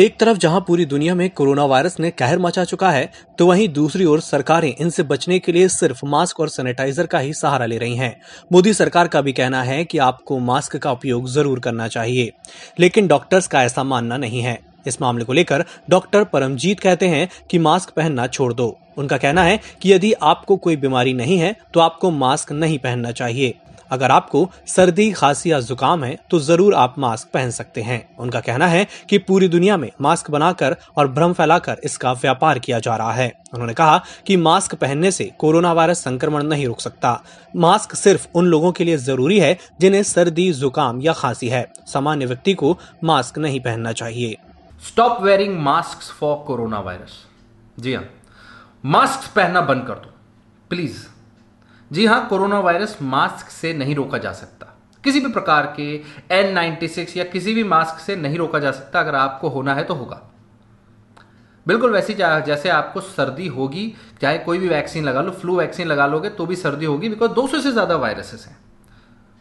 एक तरफ जहां पूरी दुनिया में कोरोना वायरस ने कहर मचा चुका है तो वहीं दूसरी ओर सरकारें इनसे बचने के लिए सिर्फ मास्क और सैनिटाइजर का ही सहारा ले रही हैं मोदी सरकार का भी कहना है कि आपको मास्क का उपयोग जरूर करना चाहिए लेकिन डॉक्टर्स का ऐसा मानना नहीं है इस मामले को लेकर डॉक्टर परमजीत कहते हैं कि मास्क पहनना छोड़ दो उनका कहना है कि यदि आपको कोई बीमारी नहीं है तो आपको मास्क नहीं पहनना चाहिए अगर आपको सर्दी खांसी या जुकाम है तो जरूर आप मास्क पहन सकते हैं उनका कहना है कि पूरी दुनिया में मास्क बनाकर और भ्रम फैलाकर इसका व्यापार किया जा रहा है उन्होंने कहा कि मास्क पहनने से कोरोना वायरस संक्रमण नहीं रुक सकता मास्क सिर्फ उन लोगों के लिए जरूरी है जिन्हें सर्दी जुकाम या खांसी है सामान्य व्यक्ति को मास्क नहीं पहनना चाहिए stop wearing mask for corona virus जी हाँ मास्क पहनना बंद कर दो प्लीज जी हाँ कोरोना वायरस मास्क से नहीं रोका जा सकता किसी भी प्रकार के N96 या किसी भी मास्क से नहीं रोका जा सकता अगर आपको होना है तो होगा बिल्कुल वैसी जैसे आपको सर्दी होगी चाहे कोई भी वैक्सीन लगा लो फ्लू वैक्सीन लगा लोगे तो भी सर्दी होगी बिकॉज 200 से ज़्यादा वायरसेस हैं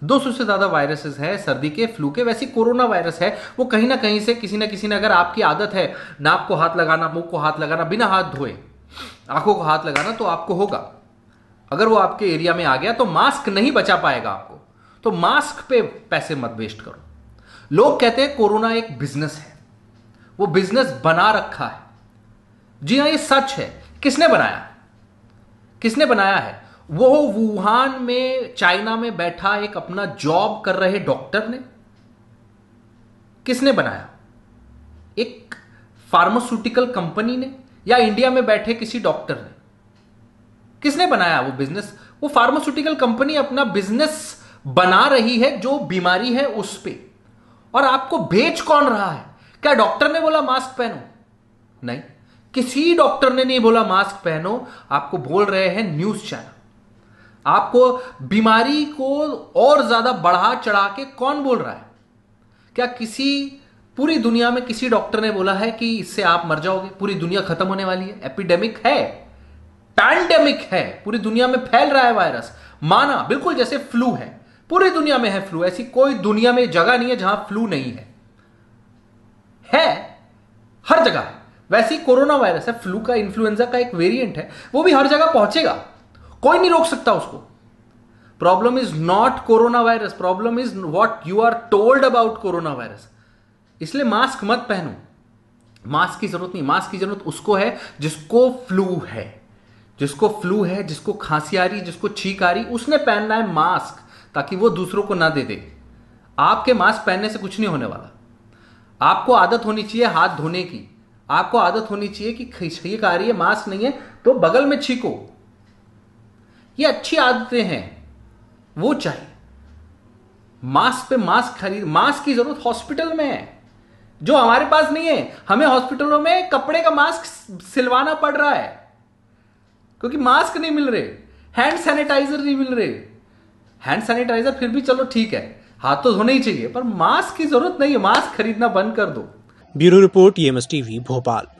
200 से ज़्यादा वायरसेस हैं सर्दी के फ्लू के वैसे कोरोना वायरस है वो कहीं ना कहीं से किसी ना किसी ने अगर आपकी आदत है नाक को हाथ लगाना मुंह को हाथ लगाना बिना हाथ धोए आंखों को हाथ लगाना तो आपको होगा अगर वो आपके एरिया में आ गया तो मास्क नहीं बचा पाएगा आपको तो मास्क पे पैसे मत वेस्ट करो लोग कहते हैं कोरोना एक बिजनेस है वो बिजनेस बना रखा है जी हाँ ये सच है किसने बनाया किसने बनाया है वो वुहान में चाइना में बैठा एक अपना जॉब कर रहे डॉक्टर ने किसने बनाया एक फार्मास्यूटिकल कंपनी ने या इंडिया में बैठे किसी डॉक्टर ने किसने बनाया वो बिजनेस वो फार्मास्यूटिकल कंपनी अपना बिजनेस बना रही है जो बीमारी है उस पर और आपको भेज कौन रहा है क्या डॉक्टर ने बोला मास्क पहनो नहीं किसी डॉक्टर ने नहीं बोला मास्क पहनो आपको बोल रहे हैं न्यूज चैनल आपको बीमारी को और ज्यादा बढ़ा चढ़ा के कौन बोल रहा है क्या किसी पूरी दुनिया में किसी डॉक्टर ने बोला है कि इससे आप मर जाओगे पूरी दुनिया खत्म होने वाली है एपिडेमिक है पैंडेमिक है पूरी दुनिया में फैल रहा है वायरस माना बिल्कुल जैसे फ्लू है पूरी दुनिया में है फ्लू ऐसी कोई दुनिया में जगह नहीं है जहां फ्लू नहीं है है हर जगह है वैसे ही कोरोना वायरस है फ्लू का इंफ्लुएंजा का एक वेरिएंट है वो भी हर जगह पहुंचेगा कोई नहीं रोक सकता उसको problem is not corona virus problem is what you are told about corona virus इसलिए मास्क मत पहनो मास्क की जरूरत नहीं मास्क की जरूरत उसको है जिसको फ्लू है जिसको फ्लू है जिसको खांसी आ रही जिसको छींक आ रही उसने पहनना है मास्क ताकि वो दूसरों को ना दे दे आपके मास्क पहनने से कुछ नहीं होने वाला आपको आदत होनी चाहिए हाथ धोने की आपको आदत होनी चाहिए कि छींक आ रही है मास्क नहीं है तो बगल में छींको ये अच्छी आदतें हैं वो चाहिए मास्क पे मास्क खरीद मास्क की जरूरत हॉस्पिटल में है जो हमारे पास नहीं है हमें हॉस्पिटलों में कपड़े का मास्क सिलवाना पड़ रहा है क्योंकि मास्क नहीं मिल रहे हैंड सैनिटाइजर नहीं मिल रहे हैंड सैनिटाइजर फिर भी चलो ठीक है हाथ तो धोने ही चाहिए पर मास्क की जरूरत नहीं है मास्क खरीदना बंद कर दो bureau report TV e Bhopal